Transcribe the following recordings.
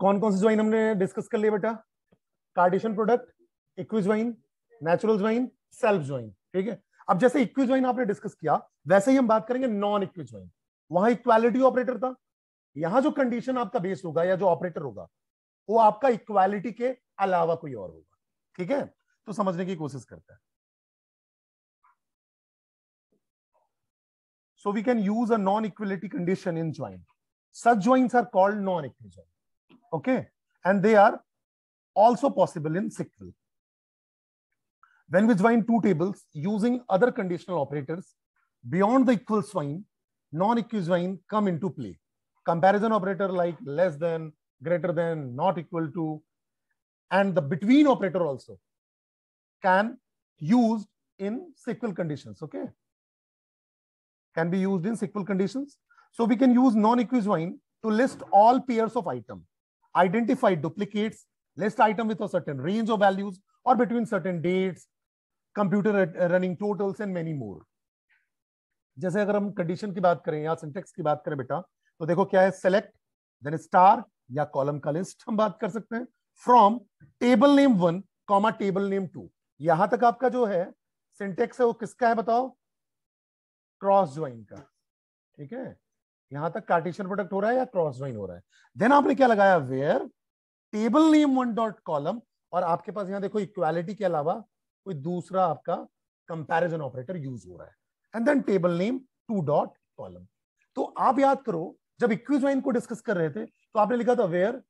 कौन कौन से ज्वाइन हमने डिस्कस कर लिए बेटा Cartesian product join natural join self join ठीक है अब जैसे ज्वाइन आपने डिस्कस किया वैसे ही हम बात करेंगे नॉन ज्वाइन वहां इक्वालिटी ऑपरेटर था यहां जो कंडीशन आपका बेस होगा या जो ऑपरेटर होगा वो आपका इक्वालिटी के अलावा कोई और होगा ठीक है तो समझने की कोशिश करता है so we can use a non equality condition in joint such joints are called non equijoint Okay. And they are also possible in SQL. When we join two tables using other conditional operators beyond the equal sign, non-equal sign come into play. Comparison operator like less than, greater than, not equal to, and the between operator also can used in SQL conditions. Okay, can be used in SQL conditions. So we can use non-equijoin to list all pairs of item. identify duplicates, list item with a certain range of values or between certain dates, computer uh, running totals and many more. जैसे अगर हम condition की बात करें या syntax की बात करें बेटा तो देखो क्या है सेलेक्ट देन स्टार या कॉलम का लिस्ट हम बात कर सकते हैं from table name one comma table name two यहां तक आपका जो है सिंटेक्स है वो किसका है बताओ क्रॉस ज्वाइन का ठीक है यहां तक कार्टेशियन प्रोडक्ट हो रहा है या क्रॉस ज्वाइन हो रहा है देन आपने क्या लगाया where table name one dot column और आपके पास यहां देखो इक्वालिटी के अलावा कोई दूसरा आपका कंपैरिजन ऑपरेटर यूज हो रहा है and then table name two dot column तो आप याद करो जब इक्वी इक्विजाइन को डिस्कस कर रहे थे तो आपने लिखा था where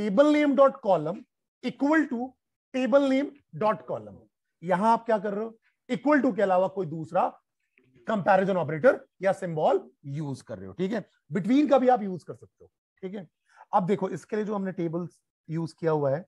table name dot column equal to table name dot column यहां आप क्या कर रहे हो इक्वल टू के अलावा कोई दूसरा कंपैरिजन ऑपरेटर या सिंबल यूज कर रहे हो ठीक है बिटवीन का भी आप यूज कर सकते हो ठीक है अब देखो इसके लिए जो हमने टेबल यूज किया हुआ है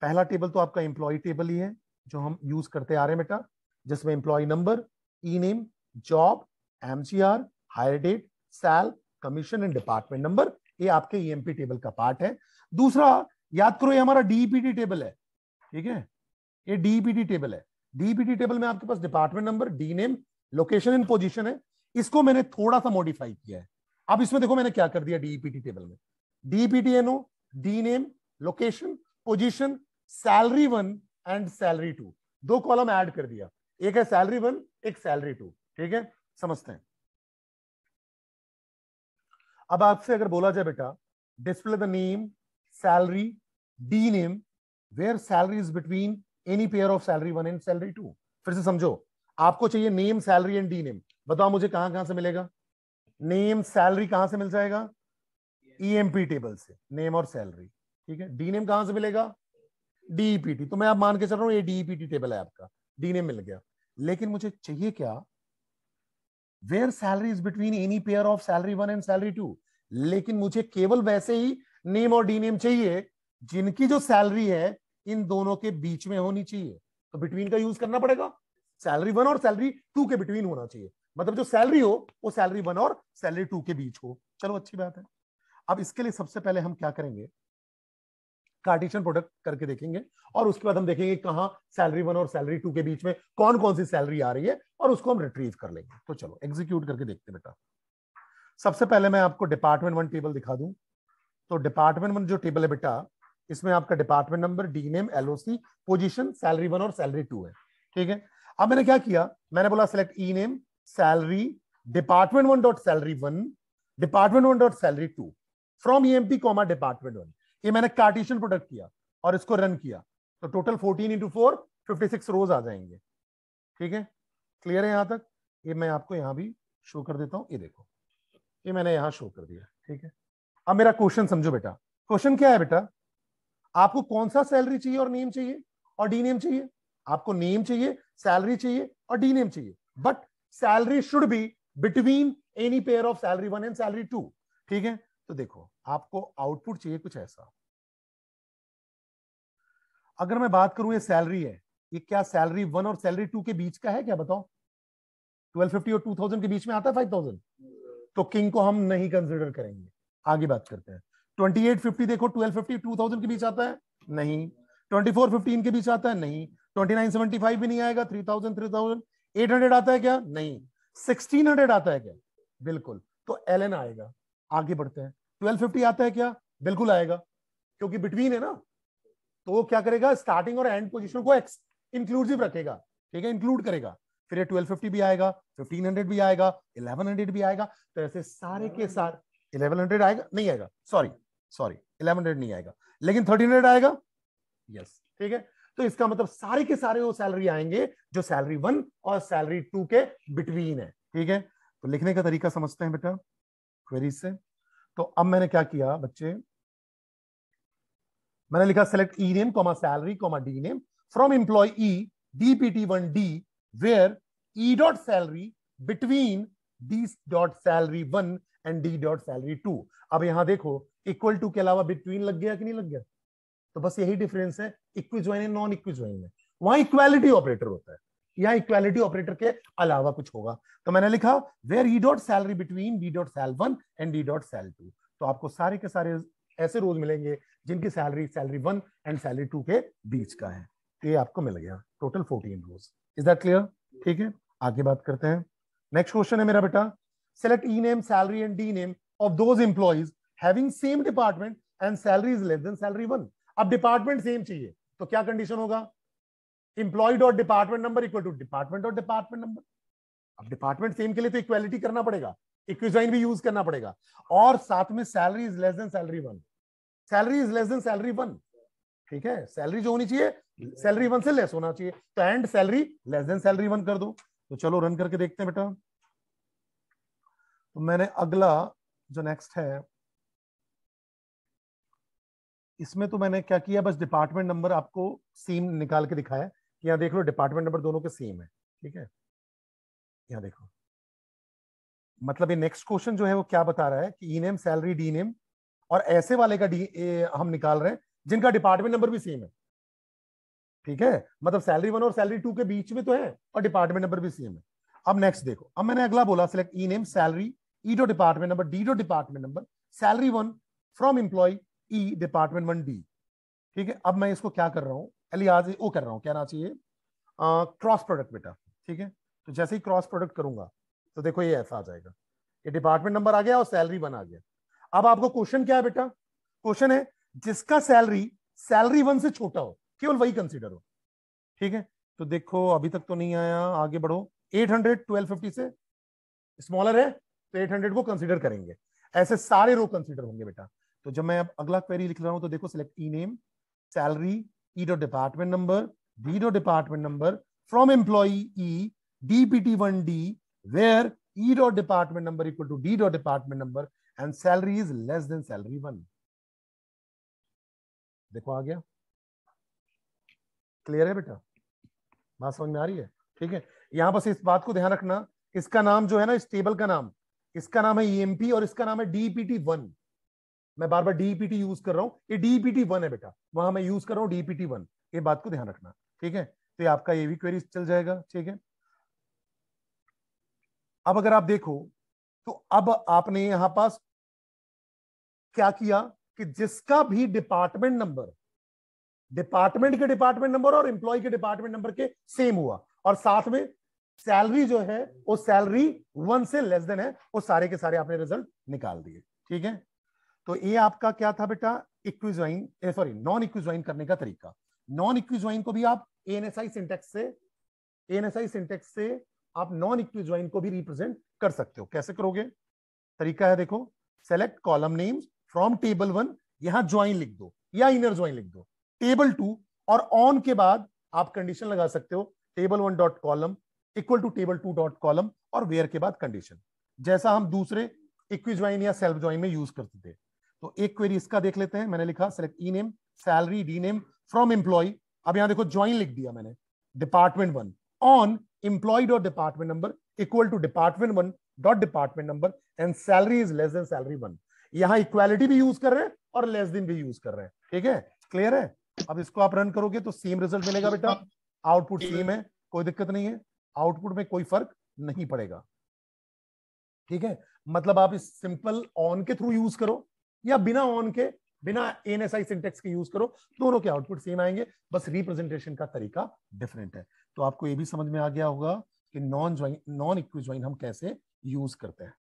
पहला टेबल तो आपका एम्प्लॉय टेबल ही है जो हम यूज करते आ रहे हैं बेटा जिसमें employee number E name job M C R hire date sal commission and department number ये आपके ईएमपी e टेबल का पार्ट है दूसरा याद करो ये हमारा डीपीटी टेबल है ठीक है ये डीपीटी टेबल है डीपीटी टेबल में आपके पास department number D name location and position है इसको मैंने थोड़ा सा मॉडिफाई किया है अब इसमें देखो मैंने क्या कर दिया डीईपीटी टेबल e में DPT NO D name location position salary one and salary two दो कॉलम ऐड कर दिया एक है सैलरी वन एक सैलरी टू ठीक है समझते हैं अब आपसे अगर बोला जाए बेटा display the name salary D name where salary is between any pair of salary one and salary two फिर से समझो आपको चाहिए name salary and D name बताओ मुझे कहां कहां से मिलेगा नेम सैलरी कहां से मिल जाएगा ईएमपी e टेबल से नेम और सैलरी ठीक है डी नेम कहां से मिलेगा डीपीटी e तो मैं आप मान के चल रहा हूं ये डीपीटी टेबल e है आपका डी नेम मिल गया लेकिन मुझे चाहिए क्या where salary is between any pair of salary one and salary two लेकिन मुझे केवल वैसे ही नेम और डी नेम चाहिए जिनकी जो सैलरी है इन दोनों के बीच में होनी चाहिए तो बिटवीन का यूज करना पड़ेगा सैलरी वन और सैलरी टू के बिटवीन होना चाहिए मतलब जो सैलरी हो वो सैलरी वन और सैलरी टू के बीच हो चलो अच्छी बात है अब इसके लिए सबसे पहले हम क्या करेंगे कार्टिशन प्रोडक्ट करके देखेंगे और उसके बाद हम देखेंगे कहा सैलरी वन और सैलरी टू के बीच में कौन कौन सी सैलरी आ रही है और उसको हम रिट्रीव कर लेंगे तो चलो एग्जीक्यूट करके देखते बेटा सबसे पहले मैं आपको डिपार्टमेंट वन टेबल दिखा दूं तो डिपार्टमेंट वन जो टेबल है बेटा इसमें आपका department number D name LOC position salary one और सैलरी टू है ठीक है अब मैंने क्या किया मैंने बोला select E name salary department one dot salary one department one dot salary two from E M P comma department one ये मैंने कार्टेशियन प्रोडक्ट किया और इसको रन किया तो total fourteen into four fifty six rows आ जाएंगे ठीक है क्लियर है यहाँ तक ये मैं आपको यहां भी शो कर देता हूँ ये देखो ये मैंने यहां शो कर दिया ठीक है अब मेरा क्वेश्चन समझो बेटा क्वेश्चन क्या है बेटा आपको कौन सा सैलरी चाहिए और नेम चाहिए और डी नेम चाहिए आपको नेम चाहिए सैलरी चाहिए और डी नेम चाहिए but salary should be between any pair of salary one and salary two ठीक है तो देखो आपको आउटपुट चाहिए कुछ ऐसा अगर मैं बात करूं ये सैलरी है ये क्या सैलरी वन और सैलरी टू के बीच का है क्या बताओ 1250 और 2000 के बीच में आता है 5000 तो किंग को हम नहीं कंसिडर करेंगे आगे बात करते हैं 2850 देखो 1250 2000 के बीच आता है नहीं 2415 के बीच आता है नहीं ट्वेंटी भी नहीं आएगा थ्री थाउजेंड थ्री आता है क्या नहीं सिक्सटीन आता है क्या बिल्कुल तो एल आएगा आगे बढ़ते हैं ट्वेल्व फिफ्टी आता है क्या बिल्कुल आएगा क्योंकि बिटवीन है ना तो वो क्या करेगा स्टार्टिंग और एंड पोजीशन को इंक्लूसिव रखेगा ठीक है इंक्लूड करेगा फिर ये 1250 भी आएगा 1500 भी आएगा 1100 भी आएगा तो ऐसे सारे के सारे 1100 आएगा नहीं आएगा सॉरी सॉरी 1100 नहीं आएगा लेकिन 1300 आएगा यस yes. ठीक है तो इसका मतलब सारे के सारे वो सैलरी आएंगे जो सैलरी वन और सैलरी टू के बिटवीन है ठीक है तो लिखने का तरीका समझते हैं बेटा क्वेरी से तो अब मैंने क्या किया बच्चे मैंने लिखा select E name comma salary comma D name from employee E D T one D where E dot salary between D dot salary one and D dot salary two अब यहां देखो इक्वल टू के अलावा between लग गया कि नहीं लग गया तो बस यही डिफरेंस है equi join non equi join में वहां इक्वालिटी ऑपरेटर होता है यहाँ इक्वालिटी ऑपरेटर के अलावा कुछ होगा तो मैंने लिखा where E dot salary between D dot sal one and D dot sal two तो आपको सारे के सारे ऐसे रोज मिलेंगे जिनकी salary salary one and salary two के बीच का है तो ये आपको मिल गया total fourteen rows is that clear ठीक है आगे बात करते हैं नेक्स्ट क्वेश्चन है मेरा बेटा select E name salary and D name of those employees having same department and salary is less than salary one अब डिपार्टमेंट सेम चाहिए तो क्या कंडीशन होगा इंप्लॉइड और department number equal to department और डिपार्टमेंट नंबर अब department same के लिए तो इक्वालिटी करना पड़ेगा इक्विजाइन भी यूज करना पड़ेगा और साथ में salary is less than salary one salary is less than salary one ठीक है सैलरी जो होनी चाहिए सैलरी वन से लेस होना चाहिए तो and salary less than salary one कर दो तो चलो रन करके देखते हैं बेटा तो मैंने अगला जो नेक्स्ट है इसमें तो मैंने क्या किया बस डिपार्टमेंट नंबर आपको सेम निकाल के दिखाया कि यहाँ देख लो डिपार्टमेंट नंबर दोनों के सेम है ठीक है यहाँ देखो मतलब ये नेक्स्ट क्वेश्चन जो है वो क्या बता रहा है कि ई सैलरी डी नेम और ऐसे वाले का डी हम निकाल रहे हैं जिनका डिपार्टमेंट नंबर भी सेम है ठीक है मतलब सैलरी वन और सैलरी टू के बीच में तो है और डिपार्टमेंट नंबर भी सेम है अब नेक्स्ट देखो अब मैंने अगला बोला select E name salary E dot department number D dot department number salary one from employee E department one D ठीक है अब मैं इसको क्या कर रहा हूँ एलियाज ओ कर रहा हूँ क्या ना चाहिए क्रॉस प्रोडक्ट बेटा ठीक है तो जैसे ही क्रॉस प्रोडक्ट करूंगा तो देखो ये ऐसा आ जाएगा ये डिपार्टमेंट नंबर आ गया और सैलरी वन आ गया अब आपको क्वेश्चन क्या है बेटा क्वेश्चन है जिसका सैलरी सैलरी वन से छोटा हो केवल वही कंसिडर हो ठीक है तो देखो अभी तक तो नहीं आया आगे बढ़ो एट हंड्रेड ट्वेल्व फिफ्टी से स्मॉलर है तो एट हंड्रेड को कंसिडर करेंगे ऐसे सारे रो कंसिडर होंगे बेटा तो जब मैं अगला क्वेरी लिख रहा हूं तो देखो select E name salary E dot department number D dot department number from employee E T one D where E dot department number equal to D dot department number and salary is less than salary one देखो आ गया clear है बेटा बात समझ में आ रही है ठीक है यहां बस इस बात को ध्यान रखना इसका नाम जो है ना इस टेबल का नाम इसका नाम है पी e और इसका नाम है डीपीटी वन मैं बार बार डीपीटी यूज कर रहा हूँ ये डीपीटी वन है बेटा वहां मैं यूज कर रहा हूँ डीपीटी वन ये बात को ध्यान रखना ठीक है तो आपका ये भी क्वेरी चल जाएगा ठीक है अब अगर आप देखो तो अब आपने यहां पास क्या किया कि जिसका भी डिपार्टमेंट नंबर डिपार्टमेंट के डिपार्टमेंट नंबर और इंप्लॉय के डिपार्टमेंट नंबर के सेम हुआ और साथ में सैलरी जो है वो सैलरी वन से लेस देन है वो सारे के सारे आपने रिजल्ट निकाल दिए ठीक है तो ये आपका क्या था बेटा इक्विजाइन सॉरी नॉन इक्विजाइन करने का तरीका नॉन इक्विजाइन को भी आप आई सिंटेक्स से आई सिंटेक्स से आप नॉन इक्विजाइन को भी रिप्रेजेंट कर सकते हो कैसे करोगे तरीका है देखो select column names from table one यहां ज्वाइन लिख दो या इनर ज्वाइन लिख दो टेबल टू और ऑन के बाद आप कंडीशन लगा सकते हो table one dot column equal to table two dot column और वेयर के बाद कंडीशन जैसा हम दूसरे इक्विज्वाइन या सेल्फ ज्वाइन में यूज करते थे तो एक क्वेरी इसका देख लेते हैं मैंने लिखा select E name salary D name from employee अब यहां देखो ज्वाइन लिख दिया मैंने department one on employee dot department number equal to department one dot department number and salary is less than salary one यहां इक्वालिटी भी use कर रहे हैं और लेस देन भी यूज कर रहे हैं ठीक है क्लियर है अब इसको आप रन करोगे तो सेम रिजल्ट मिलेगा बेटा आउटपुट सेम है कोई दिक्कत नहीं है आउटपुट में कोई फर्क नहीं पड़ेगा ठीक है मतलब आप इस सिंपल ऑन के थ्रू यूज करो या बिना ऑन के बिना एन एस आई सिंटेक्स के यूज करो दोनों के आउटपुट सेम आएंगे बस रिप्रेजेंटेशन का तरीका डिफरेंट है तो आपको ये भी समझ में आ गया होगा कि non join non equi join हम कैसे यूज करते हैं